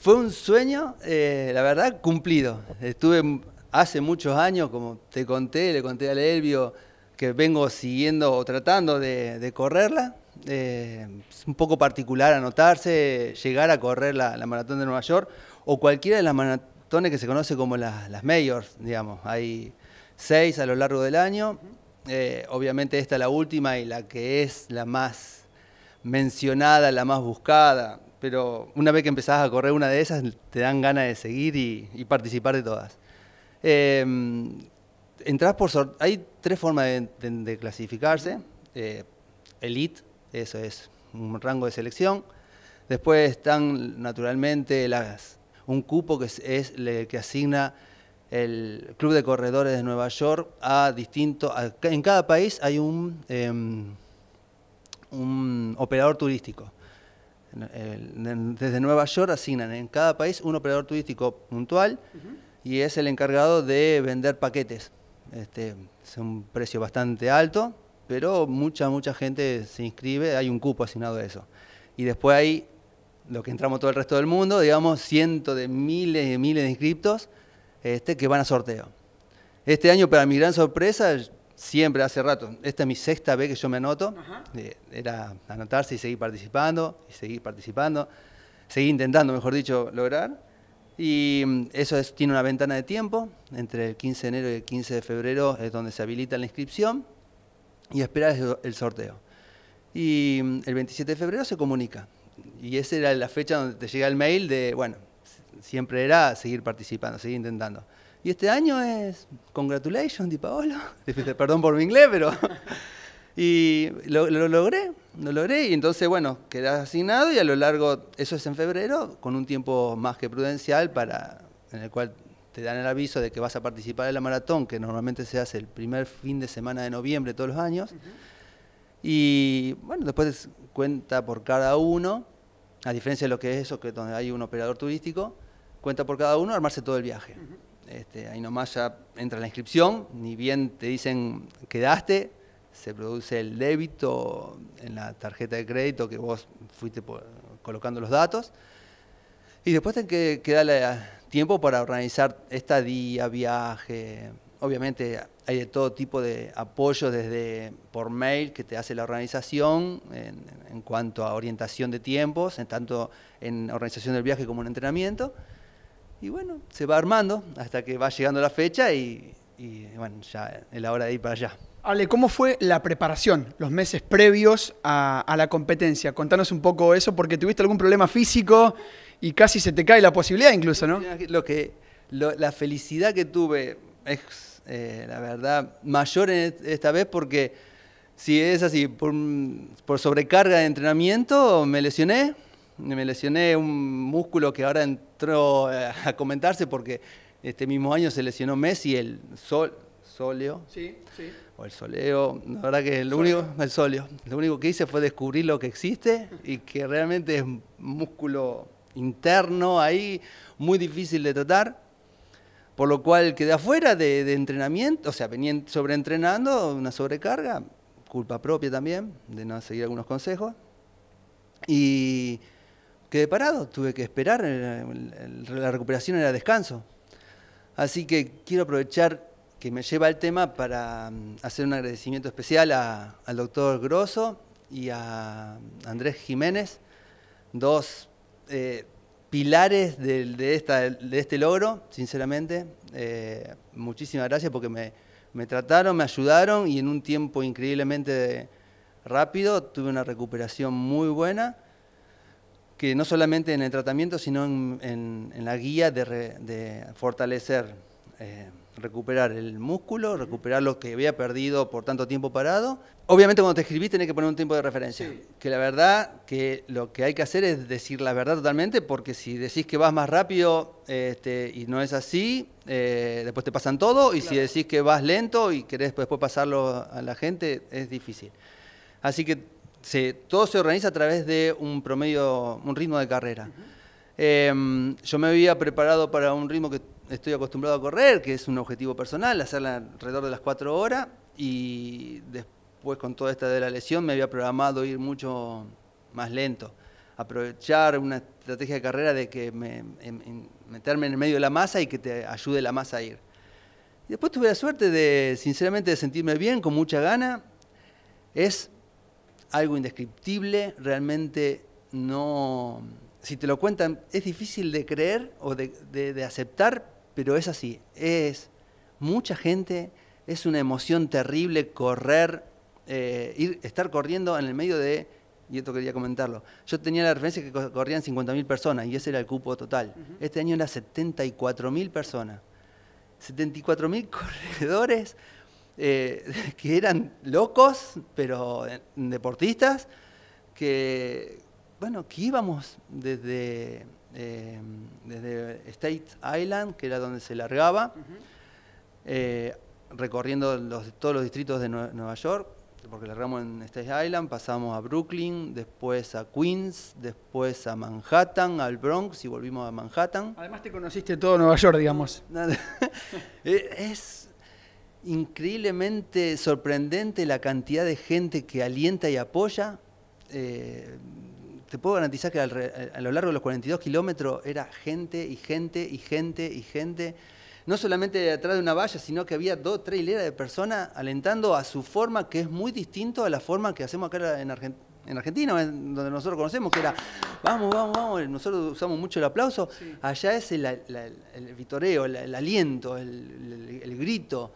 Fue un sueño, eh, la verdad, cumplido. Estuve hace muchos años, como te conté, le conté a Elvio que vengo siguiendo o tratando de, correrla. Eh, es un poco particular anotarse, llegar a correr la, maratón de Nueva York o cualquiera de las maratones que se conoce como las, las mayors, digamos. Hay seis a lo largo del año eh, obviamente esta es la última y la que es la más mencionada, la más buscada, pero una vez que empezás a correr una de esas, te dan ganas de seguir y, participar de todas. Em, entrás por Hay tres formas de, clasificarse. Eh, elite, eso es un rango de selección. Después están naturalmente un cupo que es, el que asigna el Club de Corredores de Nueva York a distinto, En cada país hay un, em, operador turístico. Desde Nueva York asignan en cada país un operador turístico puntual y es el encargado de vender paquetes. Este, es un precio bastante alto, pero mucha, mucha gente se inscribe, hay un cupo asignado a eso. Y después hay lo que entramos todo el resto del mundo, digamos, cientos de miles y miles de inscriptos, este, que van a sorteo. Este año, para mi gran sorpresa, siempre hace rato, esta es mi sexta vez que yo me anoto, era anotarse y seguir participando, y seguir participando, seguir intentando, mejor dicho, lograr. Y mm, eso es, tiene una ventana de tiempo, entre el 15 de enero y el 15 de febrero es donde se habilita la inscripción y esperar el sorteo. Y mm, el 27 de febrero se comunica. Y esa era la fecha donde te llega el mail de, bueno, siempre era seguir participando, seguir intentando. Y este año es Congratulations, Di Paolo. Perdón por mi inglés, pero. y lo, logré, lo logré. Y entonces, bueno, quedé asignado y a lo largo, eso es en febrero, con un tiempo más que prudencial para, en el cual te dan el aviso de que vas a participar en la maratón, que normalmente se hace el primer fin de semana de noviembre todos los años. Y bueno, después cuenta por cada uno, a diferencia de lo que es eso, que donde hay un operador turístico cuenta por cada uno, armarse todo el viaje. Este, ahí nomás ya entra la inscripción, ni bien te dicen quedaste, se produce el débito en la tarjeta de crédito que vos fuiste colocando los datos. Y después te que, queda tiempo para organizar esta día viaje. Obviamente hay de todo tipo de apoyo desde por mail que te hace la organización en, cuanto a orientación de tiempos, en tanto en organización del viaje como en entrenamiento. Y bueno, se va armando hasta que va llegando la fecha y, bueno, ya es la hora de ir para allá. Ale, ¿cómo fue la preparación los meses previos a, la competencia? Contanos un poco eso, porque tuviste algún problema físico y casi se te cae la posibilidad incluso, ¿no? Lo que, la felicidad que tuve es, eh, la verdad, mayor e-, esta vez porque si es así, por, sobrecarga de entrenamiento me lesioné, me lesioné un músculo que ahora eh, a comentarse porque este mismo año se lesionó Messi, el Sol, Soleo. O el Soleo. La verdad que lo único, el Soleo. Lo único que hice fue descubrir lo que existe y que realmente es músculo interno ahí, muy difícil de tratar. Por lo cual quedé afuera de, entrenamiento, o sea, venía sobreentrenando, una sobrecarga, culpa propia también, de no seguir algunos consejos. Y quedé parado, tuve que esperar, la recuperación era descanso. Así que quiero aprovechar que me lleva el tema para mm, hacer un agradecimiento especial al doctor Grosso y a Andrés Jiménez, dos eh, pilares de, este logro, sinceramente. Eh, muchísimas gracias porque me, trataron, me ayudaron y en un tiempo increíblemente rápido tuve una recuperación muy buena que no solamente en el tratamiento, sino en, la guía de, fortalecer, eh, recuperar el músculo, recuperar lo que había perdido por tanto tiempo parado. Obviamente cuando te escribís tenés que poner un tiempo de referencia, que la verdad que lo que hay que hacer es decir la verdad totalmente, porque si decís que vas más rápido este, y no es así, eh, después te pasan todo, y si decís que vas lento y querés después pasarlo a la gente, es difícil. Así que Sí, todo se organiza a través de un promedio, un ritmo de carrera. Em, yo me había preparado para un ritmo que estoy acostumbrado a correr, que es un objetivo personal, hacerla alrededor de las cuatro horas y después con toda esta de la lesión me había programado ir mucho más lento, aprovechar una estrategia de carrera de que me, meterme en el medio de la masa y que te ayude la masa a ir. después tuve la suerte de, sinceramente, de sentirme bien, con mucha gana. Es algo indescriptible, realmente no... Si te lo cuentan, es difícil de creer o de, aceptar, pero es así. Es mucha gente, es una emoción terrible correr, eh, ir, estar corriendo en el medio de y esto quería comentarlo. Yo tenía la referencia que corrían 50.000 personas y ese era el cupo total. Este año era 74.000 personas. 74.000 corredores eh, que eran locos, pero eh, deportistas, que, bueno, que íbamos desde, eh, desde State Island, que era donde se largaba, recorriendo los, todos los distritos de Nueva York, porque largamos en State Island, pasamos a Brooklyn, después a Queens, después a Manhattan, al Bronx y volvimos a Manhattan. Además te conociste todo Nueva York, digamos. es increíblemente sorprendente la cantidad de gente que alienta y apoya. Eh, te puedo garantizar que eh, a lo largo de los 42 kilómetros era gente y gente y gente y gente, no solamente detrás de una valla, sino que había dos, tres hileras de personas alentando a su forma, que es muy distinto a la forma que hacemos acá en Argentina en Argentina, donde nosotros conocemos, que era vamos, vamos, vamos, nosotros usamos mucho el aplauso, allá es el, vitoreo, el aliento, el grito.